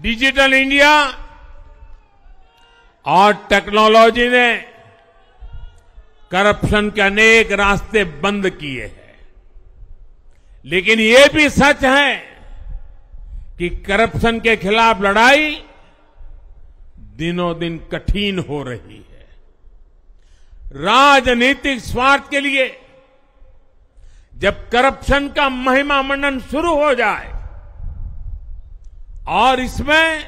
digital India और technology ने corruption के अनेक रास्ते बंद किए हैं लेकिन ये भी सच है कि करप्शन के खिलाफ लड़ाई दिनों दिन कठिन हो रही है राजनीतिक स्वार्थ के लिए जब करप्शन का महिमा मंडन शुरू हो जाए और इसमें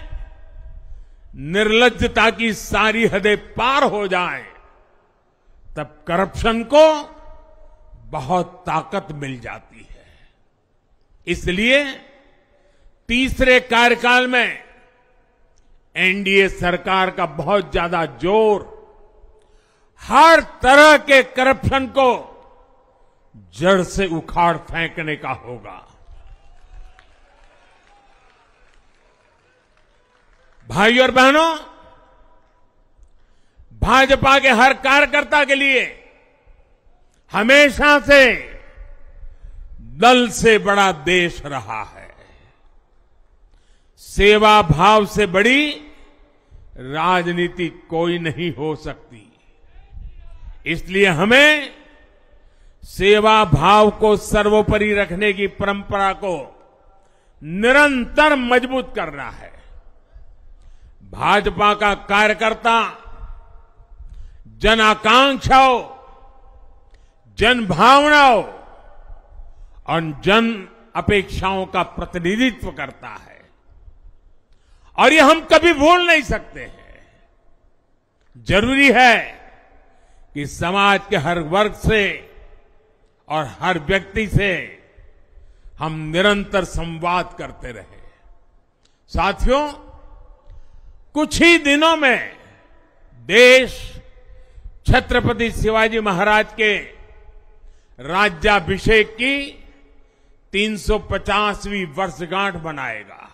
निर्लजता की सारी हदें पार हो जाए तब करप्शन को बहुत ताकत मिल जाती है इसलिए तीसरे कार्यकाल में एनडीए सरकार का बहुत ज्यादा जोर हर तरह के करप्शन को जड़ से उखाड़ फेंकने का होगा भाई और बहनों भाजपा के हर कार्यकर्ता के लिए हमेशा से दल से बड़ा देश रहा है सेवा भाव से बड़ी राजनीति कोई नहीं हो सकती इसलिए हमें सेवा भाव को सर्वोपरि रखने की परंपरा को निरंतर मजबूत करना है भाजपा का कार्यकर्ता जन आकांक्षाओं जन भावनाओं और जन अपेक्षाओं का प्रतिनिधित्व करता है और ये हम कभी भूल नहीं सकते हैं जरूरी है कि समाज के हर वर्ग से और हर व्यक्ति से हम निरंतर संवाद करते रहे साथियों कुछ ही दिनों में देश छत्रपति शिवाजी महाराज के राज्याभिषेक की 350वीं वर्षगांठ बनाएगा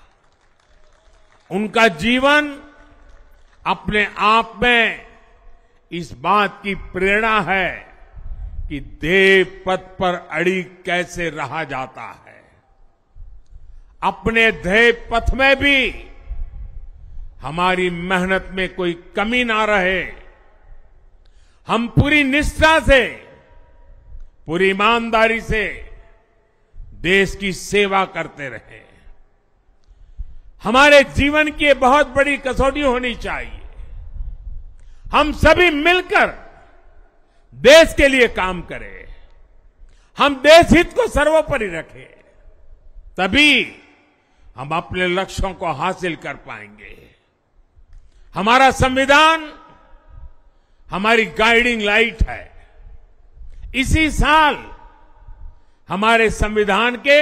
उनका जीवन अपने आप में इस बात की प्रेरणा है कि देव पद पर अड़ी कैसे रहा जाता है अपने देव पथ में भी हमारी मेहनत में कोई कमी ना रहे हम पूरी निष्ठा से पूरी ईमानदारी से देश की सेवा करते रहे हमारे जीवन की बहुत बड़ी कसौटी होनी चाहिए हम सभी मिलकर देश के लिए काम करें हम देश हित को सर्वोपरि रखें तभी हम अपने लक्ष्यों को हासिल कर पाएंगे हमारा संविधान हमारी गाइडिंग लाइट है इसी साल हमारे संविधान के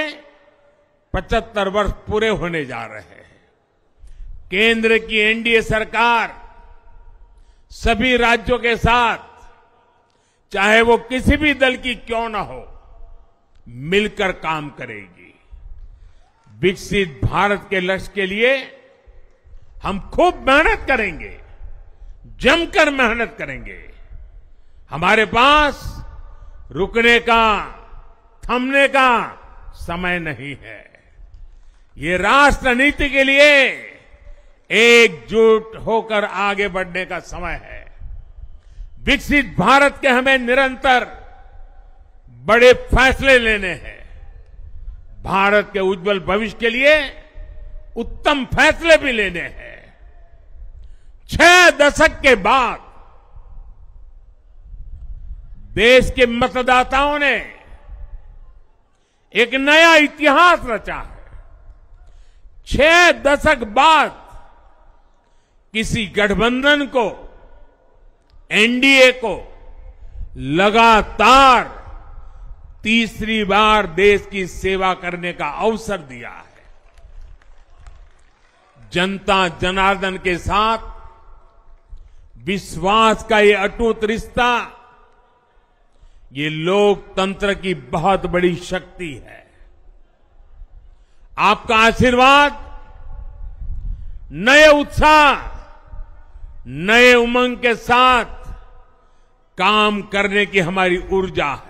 75 वर्ष पूरे होने जा रहे हैं केंद्र की एनडीए सरकार सभी राज्यों के साथ चाहे वो किसी भी दल की क्यों ना हो मिलकर काम करेगी विकसित भारत के लक्ष्य के लिए हम खूब मेहनत करेंगे जमकर मेहनत करेंगे हमारे पास रुकने का थमने का समय नहीं है ये राष्ट्र नीति के लिए एकजुट होकर आगे बढ़ने का समय है विकसित भारत के हमें निरंतर बड़े फैसले लेने हैं भारत के उज्जवल भविष्य के लिए उत्तम फैसले भी लेने हैं छह दशक के बाद देश के मतदाताओं ने एक नया इतिहास रचा है छह दशक बाद किसी गठबंधन को एनडीए को लगातार तीसरी बार देश की सेवा करने का अवसर दिया है जनता जनार्दन के साथ विश्वास का ये अटूट रिश्ता ये लोकतंत्र की बहुत बड़ी शक्ति है आपका आशीर्वाद नए उत्साह नए उमंग के साथ काम करने की हमारी ऊर्जा है